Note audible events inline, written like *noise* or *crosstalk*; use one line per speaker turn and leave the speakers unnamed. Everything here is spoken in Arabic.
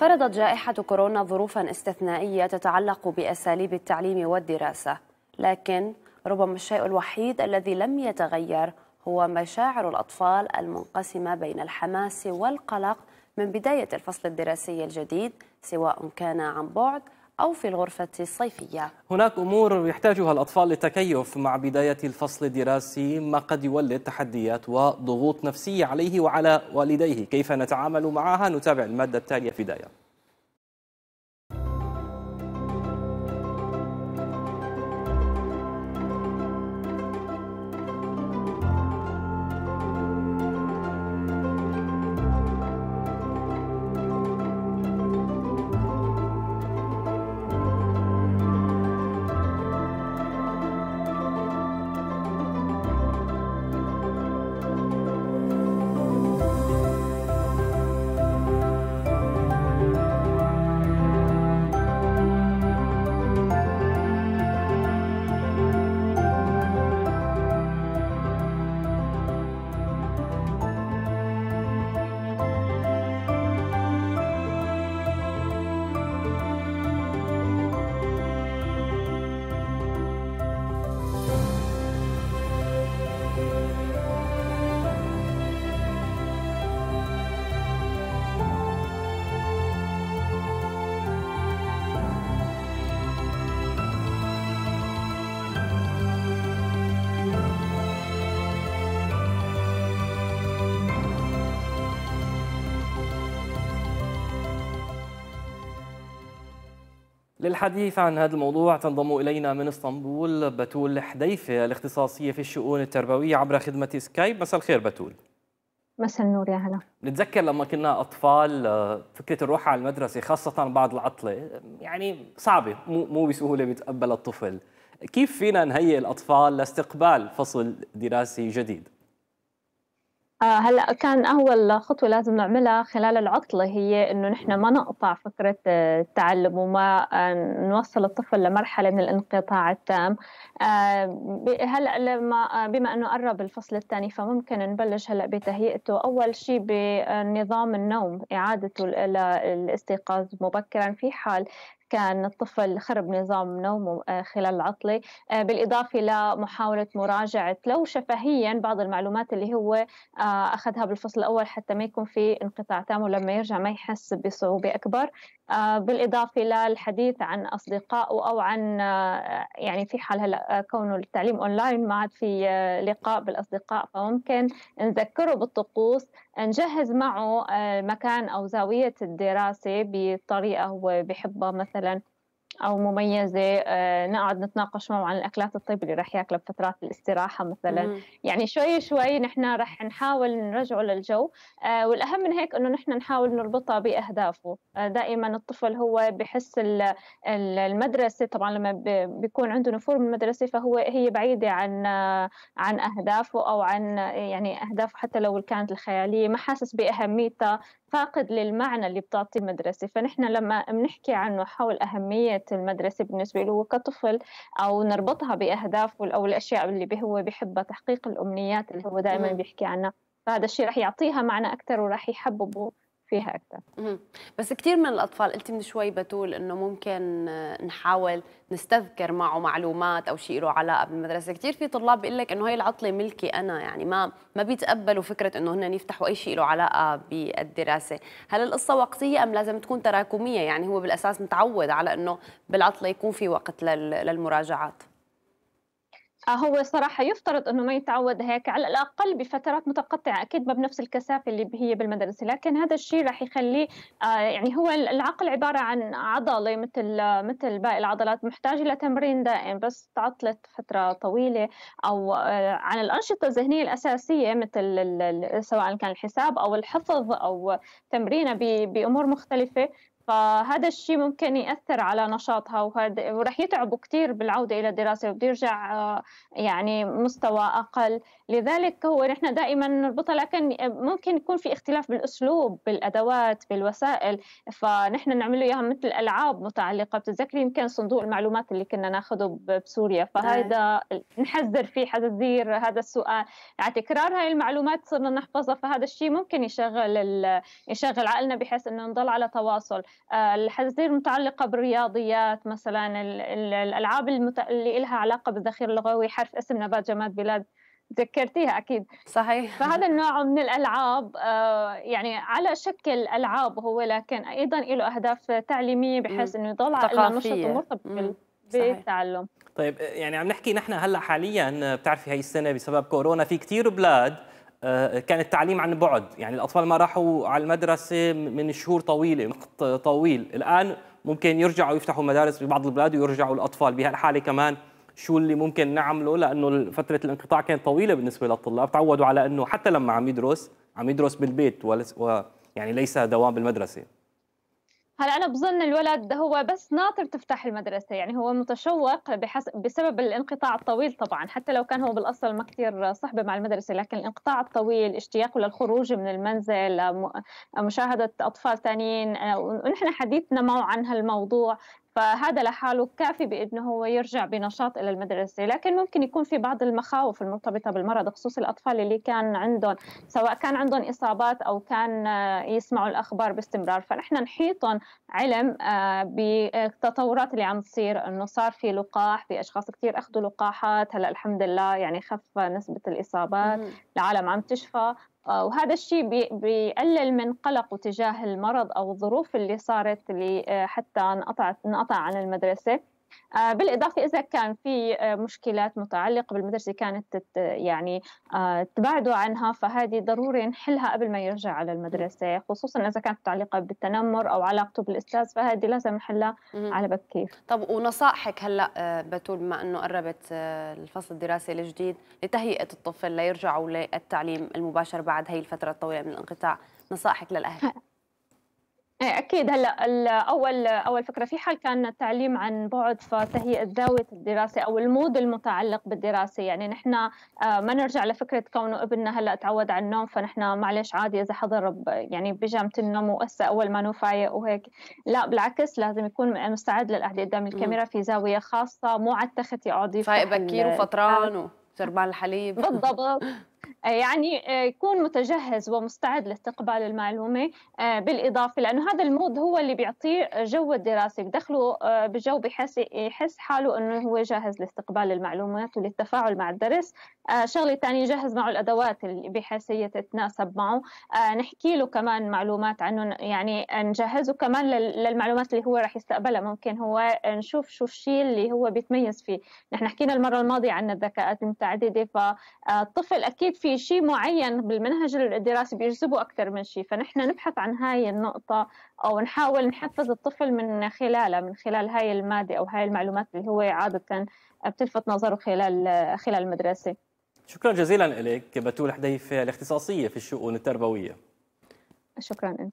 فرضت جائحة كورونا ظروفا استثنائية تتعلق بأساليب التعليم والدراسة لكن ربما الشيء الوحيد الذي لم يتغير هو مشاعر الأطفال المنقسمة بين الحماس والقلق من بداية الفصل الدراسي الجديد سواء كان عن بعد أو في الغرفة الصيفية
هناك أمور يحتاجها الأطفال للتكيف مع بداية الفصل الدراسي ما قد يولد تحديات وضغوط نفسية عليه وعلى والديه كيف نتعامل معها نتابع المادة التالية في دايرة للحديث عن هذا الموضوع تنضم إلينا من اسطنبول بتول حديفة الاختصاصية في الشؤون التربوية عبر خدمة سكايب مساء الخير بتول
مساء النور يا هلا
نتذكر لما كنا أطفال آه، فكرة الروح على المدرسة خاصة بعد العطلة يعني صعبة مو, مو بسهولة بيتقبلها الطفل كيف فينا نهيئ الأطفال لاستقبال فصل دراسي جديد؟
آه، هلا كان اول خطوه لازم نعملها خلال العطله هي انه نحن ما نقطع فكره آه، التعلم وما آه، نوصل الطفل لمرحله من الانقطاع التام هلا لما بما انه قرب الفصل الثاني فممكن نبلش هلا بتهيئته اول شيء بنظام النوم اعادته للاستيقاظ مبكرا في حال كان الطفل خرب نظام نومه آه، خلال العطلة آه، بالإضافة لمحاولة مراجعة لو شفهيا بعض المعلومات اللي هو آه، أخذها بالفصل الأول حتى ما يكون في انقطاع تام ولما يرجع ما يحس بصعوبة أكبر بالإضافة للحديث عن أصدقائه أو عن يعني في حال هلا كونه التعليم أونلاين ما عاد في لقاء بالأصدقاء فممكن نذكره بالطقوس نجهز معه مكان أو زاوية الدراسة بطريقة هو بحبها مثلا ajattelen – او مميزه آه، نقعد نتناقش معه عن الاكلات الطيبه اللي رح ياكلها بفترات الاستراحه مثلا مم. يعني شوي شوي نحن رح نحاول نرجعه للجو آه، والاهم من هيك انه نحن نحاول نربطها باهدافه آه، دائما الطفل هو بحس المدرسه طبعا لما بيكون عنده نفور من المدرسه فهو هي بعيده عن عن اهدافه او عن يعني اهدافه حتى لو كانت الخياليه ما حاسس باهميتها فاقد للمعنى اللي بتعطي المدرسه فنحن لما بنحكي عنه حول اهميه المدرسة بالنسبة له كطفل أو نربطها بأهدافه أو الأشياء اللي هو بحبها تحقيق الأمنيات اللي هو دائما بيحكي عنها فهذا الشيء رح يعطيها معنى أكثر ورح يحببه فيها اكثر بس
كثير من الاطفال قلتي من شوي بتول انه ممكن آه، نحاول نستذكر معه معلومات او شيء له علاقه بالمدرسه كثير في طلاب بيقول لك انه هي العطله ملكي انا يعني ما ما بيتقبلوا فكره انه هن يفتحوا اي شيء له علاقه بالدراسه هل القصه وقتيه ام لازم تكون تراكميه يعني هو بالاساس متعود على انه بالعطله يكون في وقت للمراجعات
هو صراحة يفترض أنه ما يتعود هيك على الأقل بفترات متقطعة أكيد ما بنفس الكثافة اللي هي بالمدرسة لكن هذا الشيء راح يخليه آه، يعني هو العقل عبارة عن عضلة مثل مثل باقي العضلات محتاجة لتمرين دائم بس تعطلت فترة طويلة أو آه، عن الأنشطة الذهنية الأساسية مثل سواء كان الحساب أو الحفظ أو تمرينه بأمور مختلفة فهذا الشيء ممكن يأثر على نشاطها وهذا ورح يتعبوا كثير بالعودة إلى الدراسة وبده يرجع آه، يعني مستوى أقل لذلك هو نحن دائما نربطها لكن آه، ممكن يكون في اختلاف بالأسلوب بالأدوات بالوسائل فنحن نعمل له إياها مثل ألعاب متعلقة بتتذكري يمكن صندوق المعلومات اللي كنا ناخذه بسوريا فهذا نعم. نحذر فيه حذذير هذا السؤال على تكرار هاي المعلومات صرنا نحفظها فهذا الشيء ممكن يشغل يشغل عقلنا بحيث انه نضل على تواصل آه، الحاجتين المتعلقه بالرياضيات مثلا الألعاب اللي لها علاقة بالذخيرة اللغوي حرف اسم نبات جماد بلاد ذكرتيها اكيد صحيح فهذا النوع من الالعاب آه، يعني على شكل العاب هو لكن ايضا له اهداف تعليميه بحيث انه يضل على نشط مرتبط بالتعلم
طيب يعني عم نحكي نحن هلا حاليا بتعرفي هي السنه بسبب كورونا في كثير بلاد آه، كان التعليم عن بعد يعني الأطفال ما راحوا على المدرسة من شهور طويلة وقت طويل الآن ممكن يرجعوا يفتحوا مدارس ببعض البلاد ويرجعوا الأطفال بهالحالة كمان شو اللي ممكن نعمله لأنه فترة الانقطاع كانت طويلة بالنسبة للطلاب تعودوا على أنه حتى لما عم يدرس عم يدرس بالبيت و يعني ليس دوام بالمدرسة
هلا انا بظن الولد هو بس ناطر تفتح المدرسه يعني هو متشوق بحس... بسبب الانقطاع الطويل طبعا حتى لو كان هو بالاصل ما كثير صحبه مع المدرسه لكن الانقطاع الطويل اشتياقه للخروج من المنزل مشاهده اطفال ثانيين آه، ونحن حديثنا معه عن هالموضوع فهذا لحاله كافي بانه هو يرجع بنشاط الى المدرسه لكن ممكن يكون في بعض المخاوف المرتبطه بالمرض خصوص الاطفال اللي كان عندهم سواء كان عندهم اصابات او كان آه، يسمعوا الاخبار باستمرار فنحن نحيطهم علم آه، بالتطورات اللي عم تصير انه صار في لقاح في اشخاص كثير اخذوا لقاحات هلا الحمد لله يعني خف نسبه الاصابات العالم عم تشفى آه، وهذا الشيء بيقلل من قلقه تجاه المرض أو الظروف اللي صارت اللي آه، حتى انقطع عن المدرسة آه، بالإضافة إذا كان في آه، مشكلات متعلقة بالمدرسة كانت يعني آه، تبعدوا عنها فهذه ضروري نحلها قبل ما يرجع على المدرسة خصوصا إذا كانت متعلقة بالتنمر أو علاقته بالأستاذ فهذه لازم نحلها على بكير طب ونصائحك هلأ بتول
بما أنه قربت الفصل الدراسي الجديد لتهيئة الطفل ليرجعوا للتعليم المباشر بعد هي الفترة الطويلة من الانقطاع نصائحك للأهل *laughs*
إيه، اكيد هلا اول اول فكره في حال كان التعليم عن بعد فتهيئه زاويه الدراسه او المود المتعلق بالدراسه يعني نحن آه، ما نرجع لفكره كونه ابننا هلا تعود على النوم فنحن معلش عادي اذا حضر يعني بيجامه النوم وقسى اول ما نفايق وهيك لا بالعكس لازم يكون مستعد للقعده قدام الكاميرا في زاويه خاصه مو على التخت يقعد فايق بكير وفطران آه. وشربان الحليب بالضبط *laughs* آه، يعني آه، يكون متجهز ومستعد لاستقبال المعلومة آه، بالإضافة لأنه هذا المود هو اللي بيعطيه جو الدراسة بدخله بجو بحس يحس حاله أنه هو جاهز لاستقبال المعلومات وللتفاعل مع الدرس شغلة ثانية يجهز معه الأدوات اللي بحيث هي تتناسب معه نحكي له كمان معلومات عنه يعني نجهزه كمان للمعلومات اللي هو راح يستقبلها ممكن هو نشوف شو الشيء اللي هو بيتميز فيه نحن حكينا المرة الماضية عن الذكاءات المتعددة فالطفل أكيد في في شيء معين بالمنهج الدراسي بيجذبوا أكثر من شيء فنحن نبحث عن هاي النقطة أو نحاول نحفز الطفل من خلالها من خلال هاي المادة أو هاي المعلومات اللي هو عادة بتلفت نظره خلال خلال المدرسة
شكرا جزيلا لك بتول حديفة الاختصاصية في الشؤون التربوية
شكرا أنت